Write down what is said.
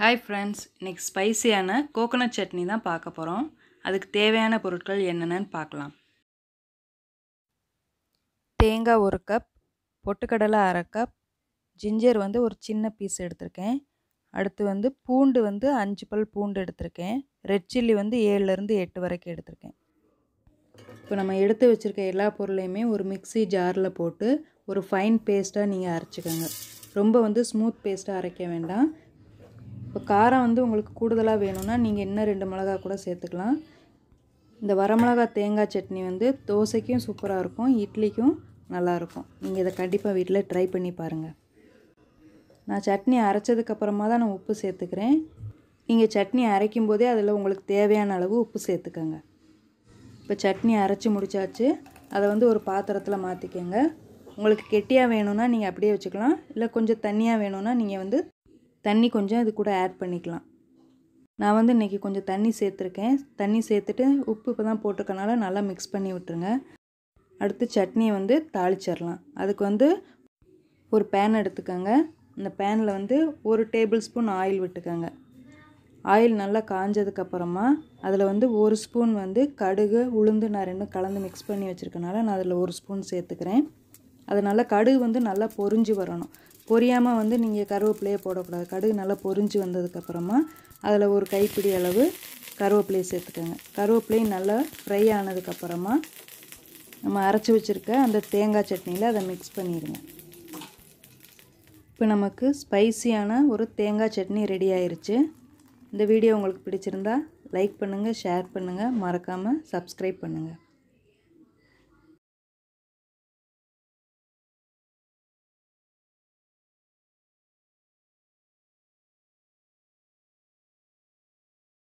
hi friends இன்றைக்கி ஸ்பைசியான coconut chutney தான் பார்க்க போகிறோம் அதுக்கு தேவையான பொருட்கள் என்னென்னு பார்க்கலாம் தேங்காய் ஒரு கப் பொட்டுக்கடலை அரை கப் ஜிஞ்சர் வந்து ஒரு சின்ன பீஸ் எடுத்திருக்கேன் அடுத்து வந்து பூண்டு வந்து அஞ்சு பல் பூண்டு எடுத்திருக்கேன் ரெட் சில்லி வந்து ஏழுலேருந்து எட்டு வரைக்கும் எடுத்திருக்கேன் இப்போ நம்ம எடுத்து வச்சுருக்க எல்லா பொருளையுமே ஒரு மிக்சி ஜாரில் போட்டு ஒரு ஃபைன் பேஸ்ட்டாக நீங்கள் அரைச்சிக்கோங்க ரொம்ப வந்து ஸ்மூத் பேஸ்ட்டாக அரைக்க வேண்டாம் இப்போ காரம் வந்து உங்களுக்கு கூடுதலாக வேணும்னா நீங்கள் இன்னும் ரெண்டு மிளகா கூட சேர்த்துக்கலாம் இந்த வரமிளகா தேங்காய் சட்னி வந்து தோசைக்கும் சூப்பராக இருக்கும் இட்லிக்கும் நல்லாயிருக்கும் நீங்கள் இதை கண்டிப்பாக வீட்டில் ட்ரை பண்ணி பாருங்கள் நான் சட்னி அரைச்சதுக்கப்புறமா தான் நான் உப்பு சேர்த்துக்கிறேன் நீங்கள் சட்னி அரைக்கும் போதே அதில் உங்களுக்கு தேவையான அளவு உப்பு சேர்த்துக்கோங்க இப்போ சட்னி அரைச்சி முடித்தாச்சு அதை வந்து ஒரு பாத்திரத்தில் மாற்றிக்கோங்க உங்களுக்கு கெட்டியாக வேணும்னா நீங்கள் அப்படியே வச்சுக்கலாம் இல்லை கொஞ்சம் தண்ணியாக வேணும்னா நீங்கள் வந்து தண்ணி கொஞ்சம் இது கூட ஆட் பண்ணிக்கலாம் நான் வந்து இன்றைக்கி கொஞ்சம் தண்ணி சேர்த்துருக்கேன் தண்ணி சேர்த்துட்டு உப்பு இப்போ தான் போட்டிருக்கனால நல்லா மிக்ஸ் பண்ணி விட்டுருங்க அடுத்து சட்னியை வந்து தாளிச்சிடலாம் அதுக்கு வந்து ஒரு பேன் எடுத்துக்கோங்க இந்த பேனில் வந்து ஒரு டேபிள் ஸ்பூன் ஆயில் விட்டுக்கோங்க ஆயில் நல்லா காஞ்சதுக்கப்புறமா அதில் வந்து ஒரு ஸ்பூன் வந்து கடுகு உளுந்து நான் ரெண்டும் கலந்து மிக்ஸ் பண்ணி வச்சுருக்கனால நான் அதில் ஒரு ஸ்பூன் சேர்த்துக்கிறேன் அதனால் கடுகு வந்து நல்லா பொறிஞ்சு வரணும் பொரியாமல் வந்து நீங்கள் கருவேப்பிலையே போடக்கூடாது கடுகு நல்லா பொறிஞ்சு வந்ததுக்கப்புறமா அதில் ஒரு கைப்பிடி அளவு கருவேப்பிலையை சேர்த்துக்கோங்க கருவேப்பிலையும் நல்லா ஃப்ரை ஆனதுக்கப்புறமா நம்ம அரைச்சி வச்சுருக்க அந்த தேங்காய் சட்னியில் அதை மிக்ஸ் பண்ணிடுங்க இப்போ நமக்கு ஸ்பைசியான ஒரு தேங்காய் சட்னி ரெடி ஆயிடுச்சு இந்த வீடியோ உங்களுக்கு பிடிச்சிருந்தா லைக் பண்ணுங்கள் ஷேர் பண்ணுங்கள் மறக்காமல் சப்ஸ்கிரைப் பண்ணுங்கள்